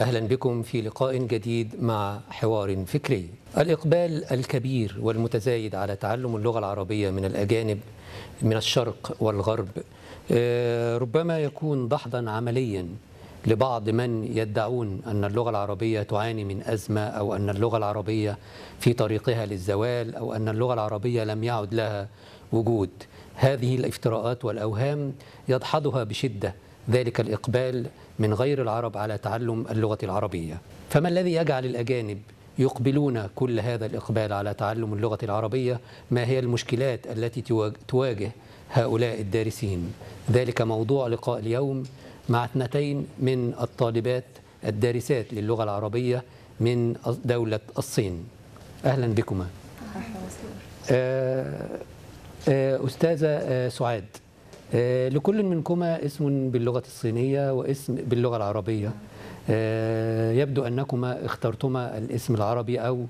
أهلا بكم في لقاء جديد مع حوار فكري الإقبال الكبير والمتزايد على تعلم اللغة العربية من الأجانب من الشرق والغرب آه، ربما يكون دحضا عمليا لبعض من يدعون أن اللغة العربية تعاني من أزمة أو أن اللغة العربية في طريقها للزوال أو أن اللغة العربية لم يعد لها وجود هذه الافتراءات والأوهام يدحضها بشدة ذلك الإقبال من غير العرب على تعلم اللغة العربية فما الذي يجعل الأجانب يقبلون كل هذا الإقبال على تعلم اللغة العربية ما هي المشكلات التي تواجه هؤلاء الدارسين ذلك موضوع لقاء اليوم مع اثنتين من الطالبات الدارسات للغة العربية من دولة الصين أهلا بكما آه، آه، أستاذة آه، سعاد آه، لكل منكما اسم باللغة الصينية واسم باللغة العربية آه، يبدو أنكما اخترتما الاسم العربي أو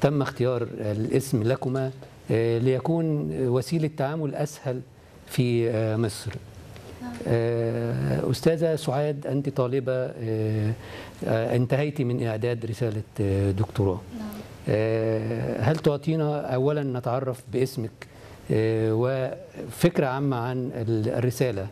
تم اختيار الاسم لكما آه، ليكون وسيلة تعامل أسهل في مصر أستاذة سعاد أنت طالبة انتهيت من إعداد رسالة دكتوراه نعم. هل تعطينا أولا نتعرف باسمك آه، وفكرة عامة عن الرسالة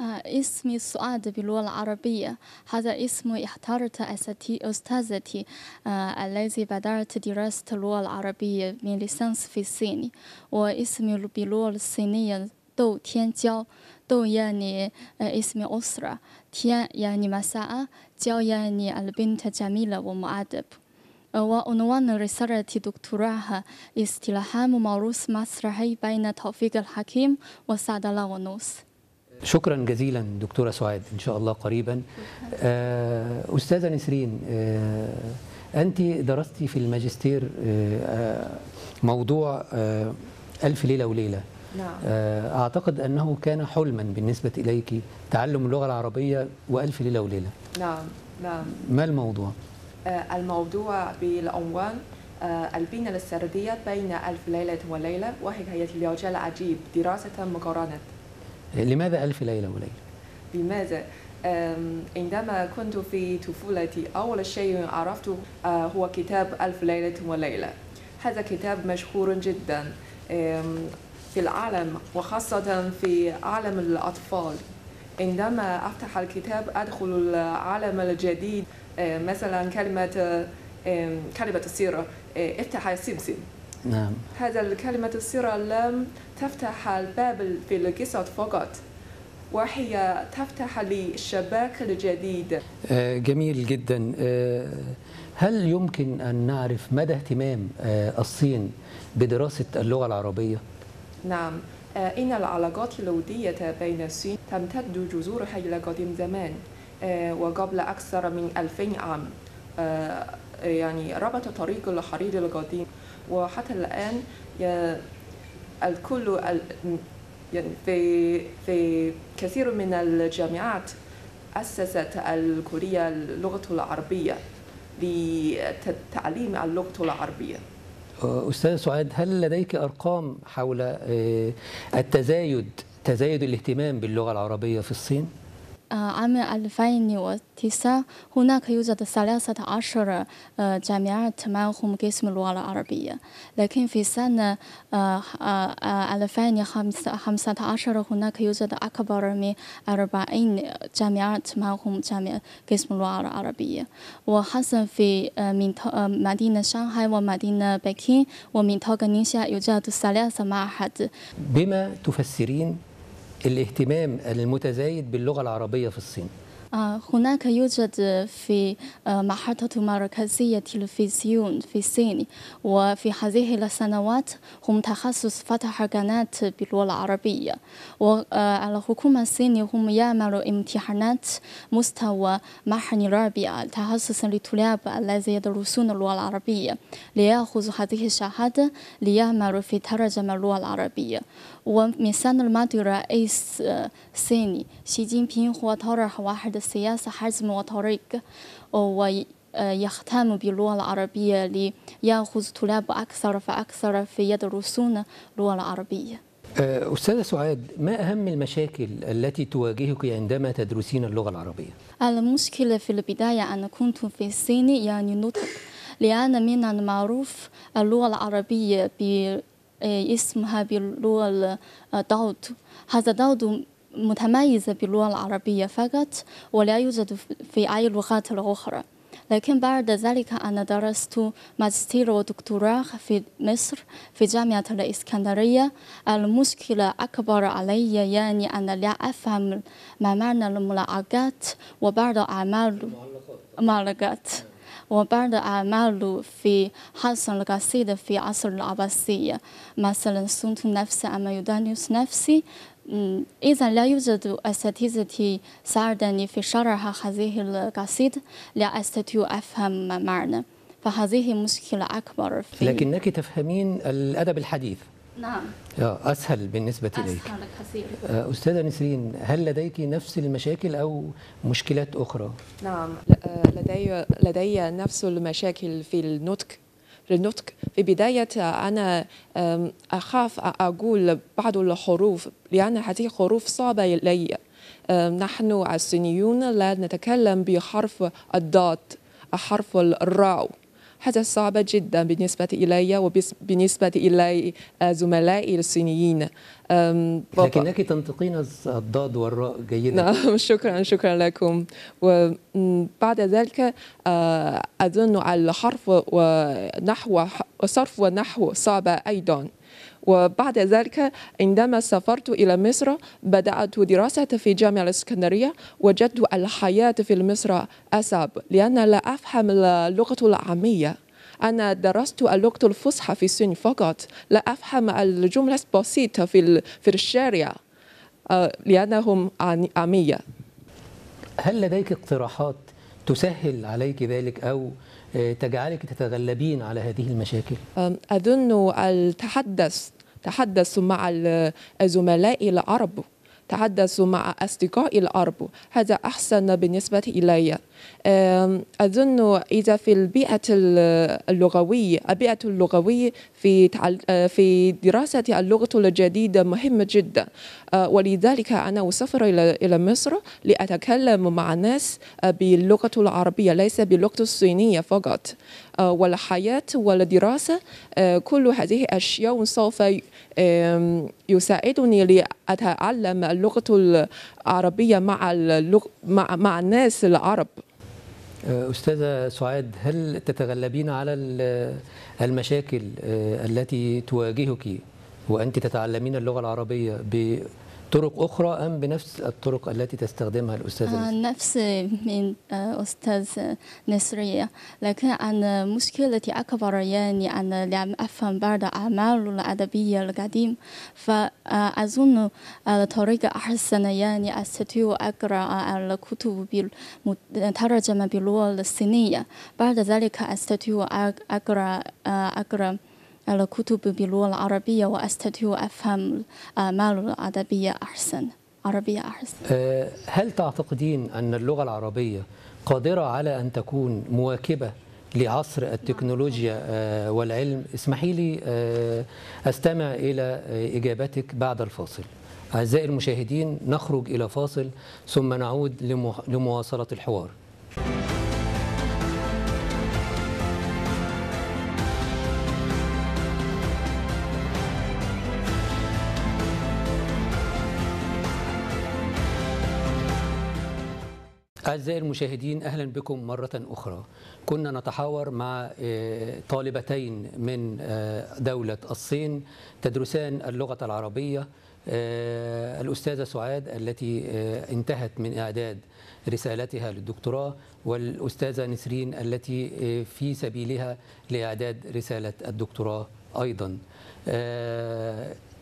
آه، اسمي سعاد باللغة العربية هذا اسم اختارته أستاذتي آه، الذي بدأت دراسة اللغة العربية من ليسانس في الصين واسمي باللغة الصينية دو تيان جاو دو يعني اسم أسرة تيان يعني مساء جاو يعني البنت جميلة ومؤدب وعنوان رسالة دكتوراه استلهام موروث مسرحي بين توفيق الحكيم وسعد ونوس شكرا جزيلا دكتوره سعاد ان شاء الله قريبا آه، استاذه نسرين آه، انت درستي في الماجستير آه، موضوع الف ليله وليله نعم. اعتقد انه كان حلما بالنسبه اليك تعلم اللغه العربيه والف ليله وليله نعم نعم ما الموضوع آه، الموضوع بالعنوان آه، البنية السردية بين ألف ليلة وليلة وحكاية الرجال العجيب دراسة مقارنة لماذا ألف ليلة وليلة؟ لماذا؟ عندما كنت في طفولتي أول شيء عرفته آه، هو كتاب ألف ليلة وليلة هذا كتاب مشهور جدا في العالم وخاصة في عالم الأطفال عندما أفتح الكتاب أدخل العالم الجديد آه، مثلا كلمه آه، كلمه السيره آه، افتح السمسم نعم هذا الكلمة السيرة لم تفتح الباب في القصة فقط وهي تفتح الشباك الجديد جميل جدا هل يمكن أن نعرف مدى اهتمام الصين بدراسة اللغة العربية؟ نعم إن العلاقات الودية بين الصين تمتد جذورها إلى قديم زمان آه، وقبل أكثر من 2000 عام آه، آه، يعني ربط طريق الحرير القديم وحتى الآن الكل يعني في في كثير من الجامعات أسست الكلية اللغة العربية لتعليم اللغة العربية أستاذ سعاد هل لديك أرقام حول التزايد تزايد الاهتمام باللغة العربية في الصين؟ عام 2009 هناك يوجد ثلاثة عشر جامعة تمنحهم قسم اللغة العربية لكن في سنة 2015 هناك يوجد أكبر من 40 جامعة تمنحهم قسم اللغة العربية وحسن في مدينة شانغهاي ومدينة بكين ومنطقة نينشا يوجد ثلاثة معهد بما تفسرين الاهتمام المتزايد باللغة العربية في الصين آه، هناك يوجد في آه، محطة مركزية تلفزيون في الصين وفي هذه السنوات هم تخصص فتح قناة باللغة العربية والحكومة آه، الصينية هم يعملوا امتحانات مستوى محن رابع تخصص للطلاب الذين يدرسون اللغة العربية ليأخذوا هذه الشهادة ليعملوا في ترجمة اللغة العربية ومن السنة الماضية رئيس صيني شي جين بين هو طرح واحد السياسة حزم وطريق ويهتم باللغة العربية ليأخذ طلاب أكثر فأكثر في يدرسون اللغة العربية أستاذة سعاد ما أهم المشاكل التي تواجهك عندما تدرسين اللغة العربية؟ المشكلة في البداية أن كنت في الصين يعني نطق لأن من المعروف اللغة العربية إيه، اسمها باللغة الدود آه، هذا دود متميز باللغة العربية فقط ولا يوجد في أي لغات الأخرى لكن بعد ذلك أنا درست ماجستير ودكتوراه في مصر في جامعة الإسكندرية المشكلة أكبر علي يعني أنا لا أفهم ما معنى الملاعقات وبعض أعمال معلقات وبرد أعماله في حصر القصيدة في عصر العباسية مثلا صنت نفسي أما يدانيوس نفسي إذا لا يوجد أساتذتي ساعدني في شرح هذه القصيدة لا أستطيع أفهم معنى فهذه مشكلة أكبر في لكنك تفهمين الأدب الحديث نعم أسهل بالنسبة إليك أسهل كثير آه، أستاذة نسرين هل لديك نفس المشاكل أو مشكلات أخرى؟ نعم آه، لدي, لدي نفس المشاكل في النطق النطق في بداية آه، أنا أخاف أقول بعض الحروف لأن هذه حروف صعبة لي نحن الصينيون لا نتكلم بحرف الضاد حرف الراء حاجة صعبة جدا بالنسبة إلي وبالنسبة إلي آه، زملائي الصينيين لكنك تنطقين الضاد والراء جيدا نعم شكرا شكرا لكم وبعد ذلك آه، أظن الحرف ونحو صرف ونحو صعبة أيضا وبعد ذلك عندما سافرت إلى مصر بدأت دراسة في جامعة الإسكندرية وجدت الحياة في مصر أصعب لأن لا أفهم اللغة العامية أنا درست اللغة الفصحى في الصين فقط لا أفهم الجملة البسيطة في في الشارع آه، لأنهم عامية هل لديك اقتراحات تسهل عليك ذلك أو تجعلك تتغلبين على هذه المشاكل؟ أظن التحدث تحدث مع الزملاء العرب تحدث مع أصدقاء العرب هذا أحسن بالنسبة إلي أظن إذا في البيئة اللغوية البيئة اللغوية في آه، في دراسة اللغة الجديدة مهمة جدا آه، ولذلك أنا أسافر إلى إلى مصر لأتكلم مع ناس آه، باللغة العربية ليس باللغة الصينية فقط آه، والحياة والدراسة آه، كل هذه أشياء سوف يساعدني لأتعلم اللغة العربية مع, اللغ... مع... مع الناس العرب آه، أستاذة سعاد هل تتغلبين على المشاكل التي تواجهك وأنت تتعلمين اللغة العربية طرق أخرى أم بنفس الطرق التي تستخدمها الأستاذة؟ آه، نفس من آه، أستاذ نسرية لكن أنا مشكلتي أكبر يعني أنا لم أفهم بعض الأعمال الأدبية القديم فأظن الطريقة أحسن يعني أستطيع أقرأ الكتب مترجمة باللغة الصينية بعد ذلك أستطيع أقرأ آه، أقرأ الكتب باللغة العربية وأستطيع أفهم أعمال آه، الأدبية أحسن عربية أحسن آه، هل تعتقدين أن اللغة العربية قادرة على أن تكون مواكبة لعصر التكنولوجيا آه، والعلم اسمحي لي أستمع إلى إجابتك بعد الفاصل أعزائي المشاهدين نخرج إلى فاصل ثم نعود لمواصلة الحوار أعزائي المشاهدين أهلا بكم مرة أخرى كنا نتحاور مع آه، طالبتين من آه، دولة الصين تدرسان اللغة العربية آه، الأستاذة سعاد التي انتهت من إعداد رسالتها للدكتوراه والأستاذة نسرين التي في سبيلها لإعداد رسالة الدكتوراه أيضا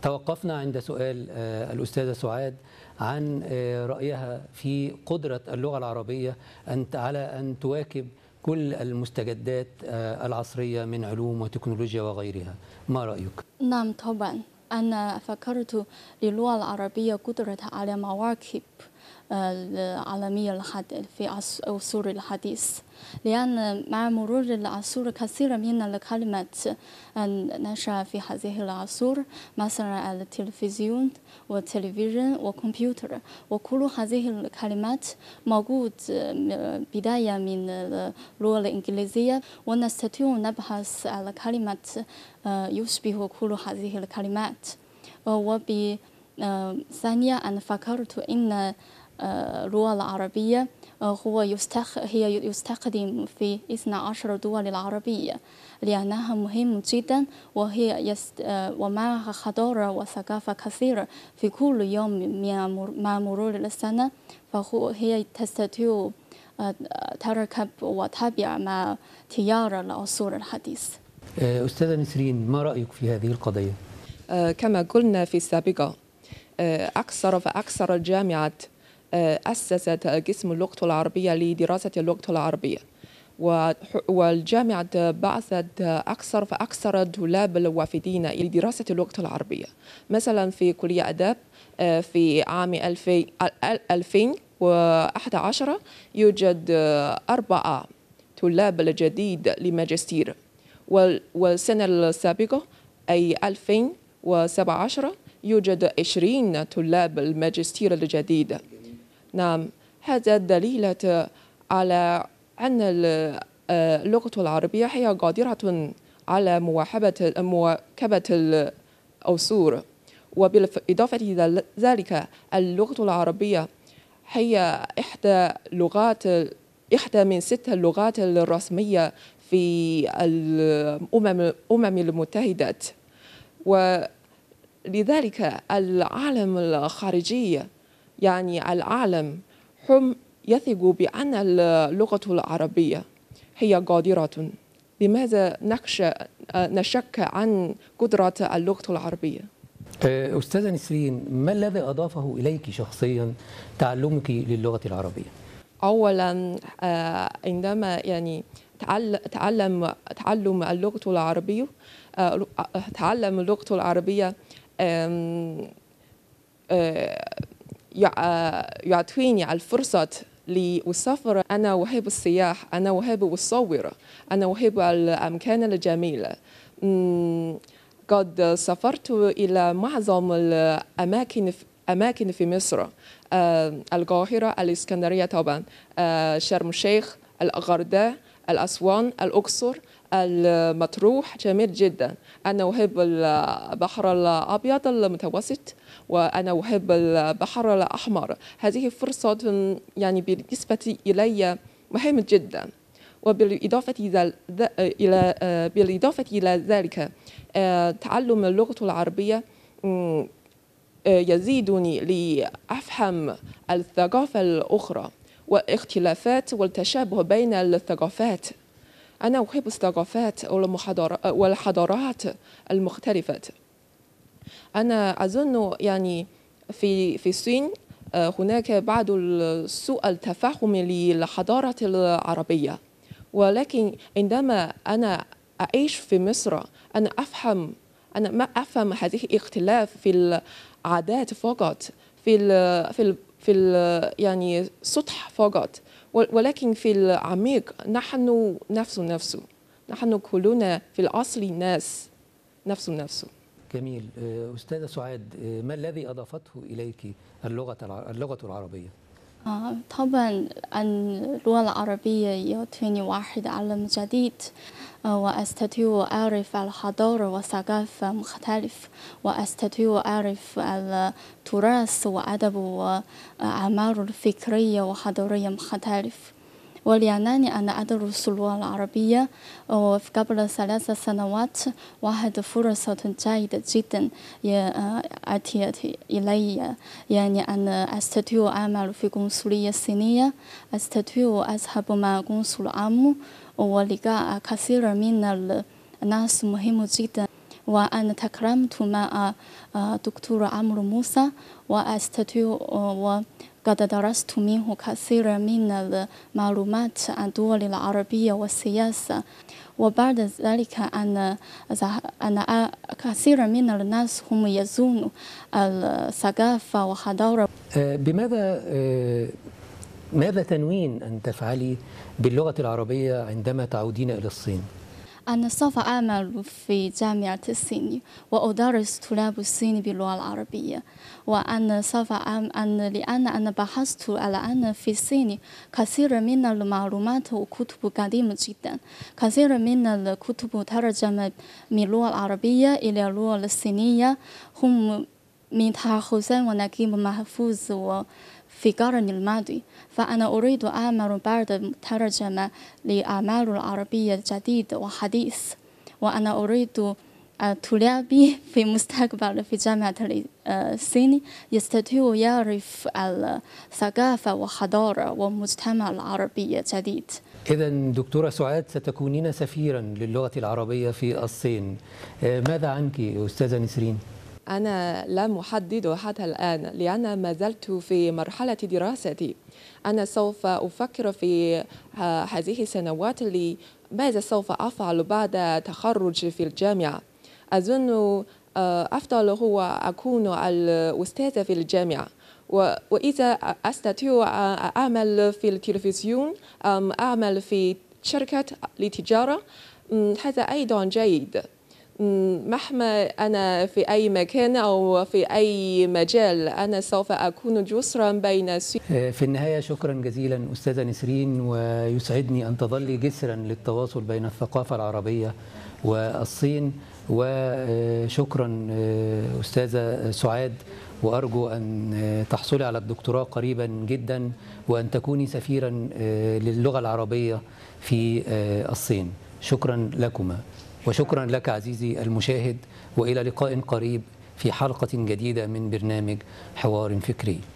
توقفنا عند سؤال الأستاذة سعاد عن آه، رأيها في قدرة اللغة العربية أن على أن تواكب كل المستجدات آه، العصرية من علوم وتكنولوجيا وغيرها ما رأيك؟ نعم طبعا أنا فكرت للغة العربية قدرة على مواكب العالمية في العصور الحديث لأن مع مرور العصور كثير من الكلمات نشأ في هذه العصور مثلا التلفزيون والتلفزيون والكمبيوتر وكل هذه الكلمات موجود بداية من اللغة الإنجليزية ونستطيع نبحث على كلمات آه، يشبه كل هذه الكلمات وبثانية أن فكرت إن اللغة العربية آه، هو يستخ... هي يستخدم في 12 دول العربية لأنها مهمة جدا وهي يست... آه، ومعها حضارة وثقافة كثيرة في كل يوم مع مرور السنة فهي تستطيع آه، تركب وتابع مع تيار العصور الحديث أستاذة نسرين ما رأيك في هذه القضية؟ كما قلنا في السابقة أكثر فأكثر الجامعات آه، أسست قسم اللغة العربية لدراسة اللغة العربية والجامعة بعثت أكثر فأكثر طلاب الوافدين لدراسة اللغة العربية مثلا في كلية أداب آه، في عام 2011 يوجد أربعة طلاب جديد لماجستير والسنة السابقة أي 2017 يوجد 20 طلاب الماجستير الجديد نعم هذا دليلة على أن آه، اللغة العربية هي قادرة على مواكبة مواكبة الأصول وبالإضافة إلى ذلك اللغة العربية هي إحدى لغات إحدى من ست اللغات الرسمية في الأمم الأمم المتحدة ولذلك العالم الخارجي يعني العالم هم يثقوا بأن اللغة العربية هي قادرة لماذا نخشى نشك عن قدرة اللغة العربية؟ أه، أستاذة نسرين ما الذي أضافه إليك شخصيا تعلمك للغة العربية؟ أولا أه، عندما يعني تعلم تعلم اللغة العربية أه، تعلم اللغة العربية آه، يعطيني الفرصة لأسافر أنا أحب السياح أنا أحب أصور أنا أحب الأمكان الجميلة قد سافرت إلى معظم الأماكن أماكن في مصر آه، القاهرة الإسكندرية طبعا آه، شرم الشيخ الغردقة الأسوان الأقصر المطروح جميل جدا أنا أحب البحر الأبيض المتوسط وأنا أحب البحر الأحمر هذه فرصة يعني بالنسبة إلي مهمة جدا وبالإضافة إلى بالإضافة إلى ذلك تعلم اللغة العربية يزيدني لأفهم الثقافة الأخرى واختلافات والتشابه بين الثقافات أنا أحب الثقافات والحضارات المختلفة أنا أظن يعني في في الصين آه، هناك بعض سوء التفاهم للحضارة العربية ولكن عندما أنا أعيش في مصر أنا أفهم أنا ما أفهم هذه الاختلاف في العادات فقط في في في يعني سطح فقط ولكن في العميق نحن نفس نفسه نحن كلنا في الأصل ناس نفس نفسه جميل أستاذة سعاد ما الذي أضافته إليك اللغة اللغة العربية؟ طبعا أن اللغة العربية يعطيني واحد علم جديد وأستطيع أعرف الحضارة والثقافة مختلف وأستطيع أعرف التراث وأدب وأعمار الفكرية وحضارية مختلف ولأنني أنا أدرس اللغة العربية قبل ثلاث سنوات واحد فرصة جيدة جدا آه، أتيت إلي يعني أنا أستطيع أعمل في قنصلية صينية أستطيع أذهب مع قنصل عام ولقاء كثير من الناس مهم جدا وأنا تكرمت مع آه، دكتور عمرو موسى وأستطيع قد درست منه كثير من المعلومات عن الدول العربية والسياسة وبعد ذلك أن, أن كثير من الناس هم يزون الثقافة والحضارة بماذا ماذا تنوين أن تفعلي باللغة العربية عندما تعودين إلى الصين؟ أنا سوف أعمل في جامعة الصين وأدرس طلاب الصين باللغة العربية وأنا سوف أن لأن أنا بحثت على أن في الصين كثير من المعلومات وكتب قديمة جدا كثير من الكتب ترجمة من اللغة العربية إلى اللغة الصينية هم من تحفظ ونقيم محفوظ و في قرن الماضي فأنا أريد أعمل بعد ترجمة لأعمال العربية الجديد وحديث وأنا أريد آه، طلابي في مستقبل في جامعة الصين آه، يستطيع يعرف الثقافة والحضارة والمجتمع العربي الجديد إذا دكتورة سعاد ستكونين سفيرا للغة العربية في الصين آه، ماذا عنك أستاذة نسرين؟ أنا لم أحدد حتى الآن لأن ما زلت في مرحلة دراستي أنا سوف أفكر في هذه السنوات اللي ماذا سوف أفعل بعد تخرج في الجامعة أظن آه، أفضل هو أكون الأستاذة في الجامعة وإذا أستطيع أعمل في التلفزيون أم أعمل في شركة لتجارة هذا أيضا جيد مهما أنا في أي مكان أو في أي مجال أنا سوف أكون جسرا بين آه، في النهاية شكرا جزيلا أستاذة نسرين ويسعدني أن تظلي جسرا للتواصل بين الثقافة العربية والصين وشكرا آه، أستاذة سعاد وأرجو أن آه، تحصلي على الدكتوراه قريبا جدا وأن تكوني سفيرا للغة العربية في الصين شكرا لكما وشكرا لك عزيزي المشاهد والى لقاء قريب في حلقه جديده من برنامج حوار فكري